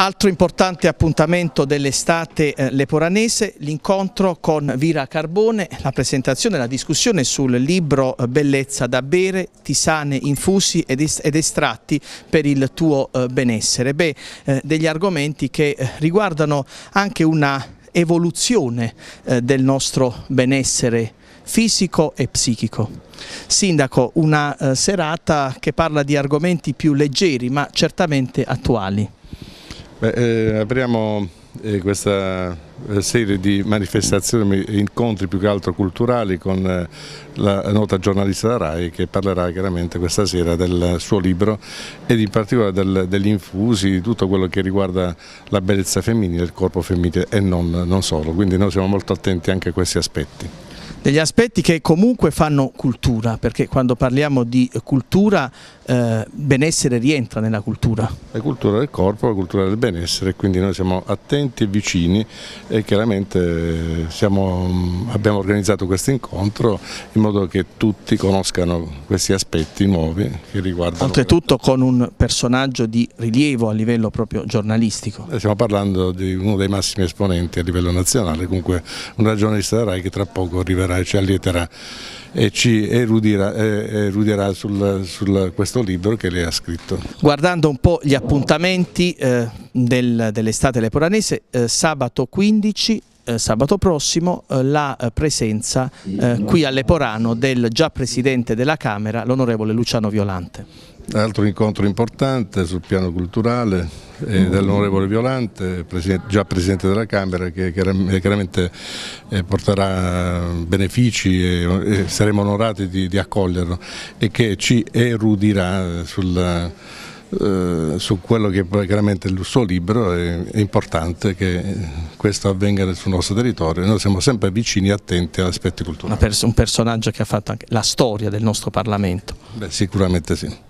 Altro importante appuntamento dell'estate eh, leporanese, l'incontro con Vira Carbone, la presentazione e la discussione sul libro eh, Bellezza da bere, tisane infusi ed, estratti per il tuo eh, benessere. Beh, degli argomenti che riguardano anche una evoluzione del nostro benessere fisico e psichico. Sindaco, una serata che parla di argomenti più leggeri ma certamente attuali. Beh, eh, apriamo eh, questa eh, serie di manifestazioni incontri più che altro culturali con eh, la nota giornalista da RAI che parlerà chiaramente questa sera del suo libro ed in particolare del, degli infusi, di tutto quello che riguarda la bellezza femminile, il corpo femminile e non, non solo, quindi noi siamo molto attenti anche a questi aspetti degli aspetti che comunque fanno cultura, perché quando parliamo di cultura eh, benessere rientra nella cultura. La cultura del corpo, la cultura del benessere, quindi noi siamo attenti e vicini e chiaramente eh, siamo, mm, abbiamo organizzato questo incontro in modo che tutti conoscano questi aspetti nuovi che riguardano... Oltretutto con un personaggio di rilievo a livello proprio giornalistico. Eh, stiamo parlando di uno dei massimi esponenti a livello nazionale, comunque un ragionista della RAI che tra poco arriverà ci allieterà e ci erudirà, erudirà su questo libro che lei ha scritto. Guardando un po' gli appuntamenti eh, del, dell'estate leporanese, eh, sabato 15 eh, sabato prossimo eh, la eh, presenza qui a Leporano del già Presidente della Camera, l'Onorevole Luciano Violante. Altro incontro importante sul piano culturale dell'onorevole Violante, già presidente della Camera, che chiaramente porterà benefici e, saremo onorati di, di, accoglierlo e che ci erudirà sulla eh, su quello che poi chiaramente il suo libro, è, è, importante che questo avvenga sul nostro territorio, noi siamo sempre vicini e attenti agli aspetti culturali. un personaggio che ha fatto anche la storia del nostro Parlamento. Beh, sicuramente sì.